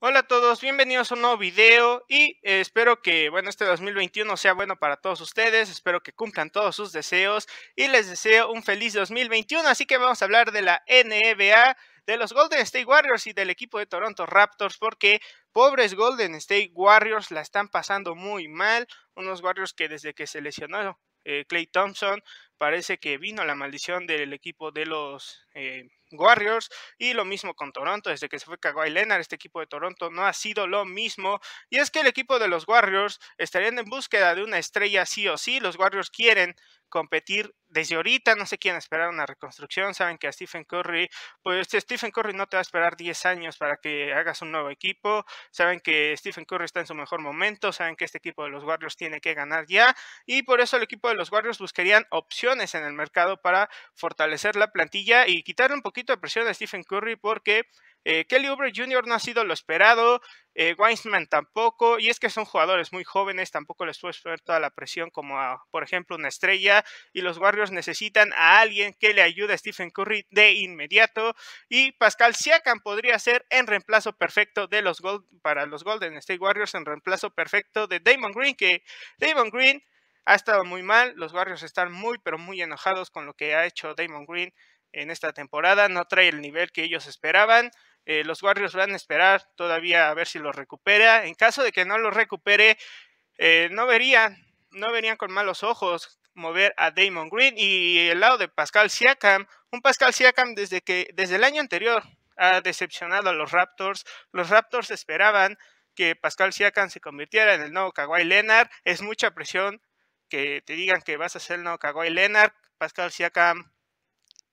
Hola a todos, bienvenidos a un nuevo video y eh, espero que bueno este 2021 sea bueno para todos ustedes, espero que cumplan todos sus deseos y les deseo un feliz 2021, así que vamos a hablar de la NBA, de los Golden State Warriors y del equipo de Toronto Raptors porque pobres Golden State Warriors la están pasando muy mal, unos Warriors que desde que se lesionó Clay eh, Thompson. Parece que vino la maldición del equipo de los eh, Warriors y lo mismo con Toronto. Desde que se fue Kawhi Leonard, este equipo de Toronto no ha sido lo mismo. Y es que el equipo de los Warriors estarían en búsqueda de una estrella sí o sí. Los Warriors quieren competir desde ahorita, no sé quién esperar una reconstrucción, saben que a Stephen Curry, pues Stephen Curry no te va a esperar 10 años para que hagas un nuevo equipo, saben que Stephen Curry está en su mejor momento, saben que este equipo de los Warriors tiene que ganar ya y por eso el equipo de los Warriors buscarían opciones en el mercado para fortalecer la plantilla y quitarle un poquito de presión a Stephen Curry porque eh, Kelly Oubre Jr. no ha sido lo esperado, eh, Weinstein tampoco, y es que son jugadores muy jóvenes, tampoco les fue poner toda la presión como, a, por ejemplo, una estrella, y los Warriors necesitan a alguien que le ayude a Stephen Curry de inmediato, y Pascal Siakam podría ser en reemplazo perfecto de los Gold, para los Golden State Warriors, en reemplazo perfecto de Damon Green, que Damon Green ha estado muy mal, los Warriors están muy, pero muy enojados con lo que ha hecho Damon Green en esta temporada, no trae el nivel que ellos esperaban. Eh, los Warriors van a esperar todavía a ver si los recupera. En caso de que no los recupere, eh, no verían, no verían con malos ojos mover a Damon Green y el lado de Pascal Siakam, un Pascal Siakam desde que desde el año anterior ha decepcionado a los Raptors. Los Raptors esperaban que Pascal Siakam se convirtiera en el nuevo Kawhi Leonard. Es mucha presión que te digan que vas a ser el nuevo Kawhi Leonard. Pascal Siakam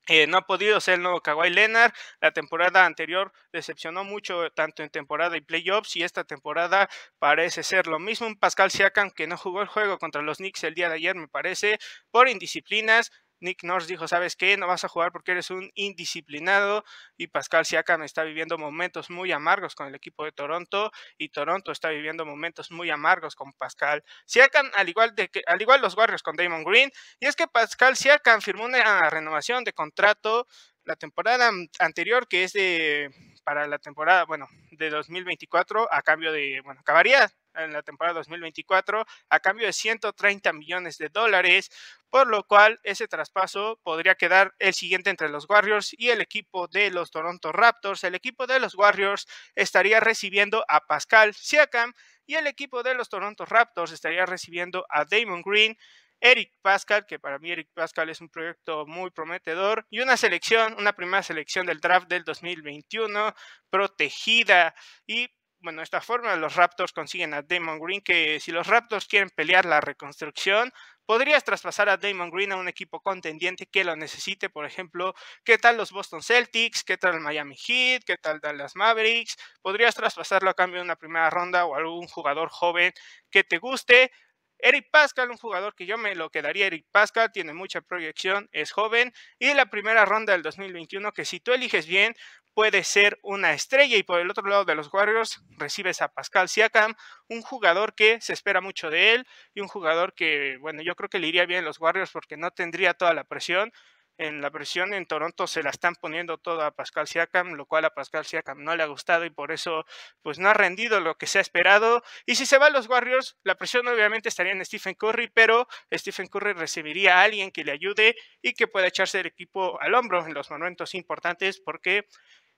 eh, no ha podido ser el nuevo Kawhi Leonard. La temporada anterior decepcionó mucho, tanto en temporada y playoffs, y esta temporada parece ser lo mismo. Un Pascal Siakam, que no jugó el juego contra los Knicks el día de ayer, me parece, por indisciplinas. Nick Norris dijo, ¿sabes qué? No vas a jugar porque eres un indisciplinado y Pascal Siakam está viviendo momentos muy amargos con el equipo de Toronto y Toronto está viviendo momentos muy amargos con Pascal Siakam, al igual, de que, al igual los Warriors con Damon Green. Y es que Pascal Siakam firmó una renovación de contrato la temporada anterior que es de para la temporada, bueno, de 2024 a cambio de, bueno, acabaría en la temporada 2024 a cambio de 130 millones de dólares, por lo cual ese traspaso podría quedar el siguiente entre los Warriors y el equipo de los Toronto Raptors. El equipo de los Warriors estaría recibiendo a Pascal Siakam y el equipo de los Toronto Raptors estaría recibiendo a Damon Green. Eric Pascal, que para mí Eric Pascal es un proyecto muy prometedor, y una selección, una primera selección del draft del 2021 protegida. Y bueno, esta forma los Raptors consiguen a Damon Green, que si los Raptors quieren pelear la reconstrucción, podrías traspasar a Damon Green a un equipo contendiente que lo necesite, por ejemplo, ¿qué tal los Boston Celtics? ¿Qué tal el Miami Heat? ¿Qué tal Dallas Mavericks? Podrías traspasarlo a cambio de una primera ronda o algún jugador joven que te guste, Eric Pascal, un jugador que yo me lo quedaría. Eric Pascal tiene mucha proyección, es joven y la primera ronda del 2021 que si tú eliges bien puede ser una estrella y por el otro lado de los Warriors recibes a Pascal Siakam, un jugador que se espera mucho de él y un jugador que, bueno, yo creo que le iría bien a los Warriors porque no tendría toda la presión, en la presión en Toronto se la están poniendo toda a Pascal Siakam, lo cual a Pascal Siakam no le ha gustado y por eso pues no ha rendido lo que se ha esperado. Y si se va los Warriors, la presión obviamente estaría en Stephen Curry, pero Stephen Curry recibiría a alguien que le ayude y que pueda echarse el equipo al hombro en los momentos importantes porque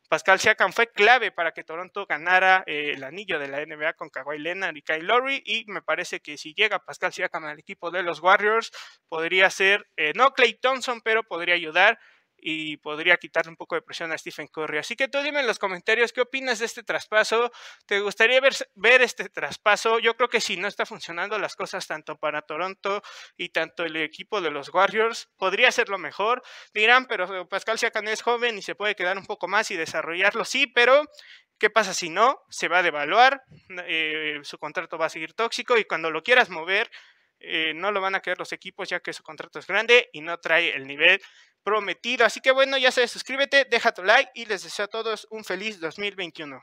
Pascal Siakam fue clave para que Toronto ganara eh, el anillo de la NBA con Kawhi Leonard y Kyle Lowry y me parece que si llega Pascal Siakam al equipo de los Warriors podría ser, eh, no Clay Thompson, pero podría ayudar y podría quitarle un poco de presión a Stephen Curry. Así que tú dime en los comentarios qué opinas de este traspaso. ¿Te gustaría ver, este traspaso? Yo creo que si no está funcionando las cosas tanto para Toronto y tanto el equipo de los Warriors, podría ser lo mejor. Dirán, pero eh, Pascal Siakam es joven y se puede quedar un poco más y desarrollarlo, sí, pero ¿Qué pasa si no? Se va a devaluar, eh, su contrato va a seguir tóxico y cuando lo quieras mover, eh, no lo van a querer los equipos ya que su contrato es grande y no trae el nivel prometido. Así que bueno, ya sabes, suscríbete, deja tu like y les deseo a todos un feliz 2021.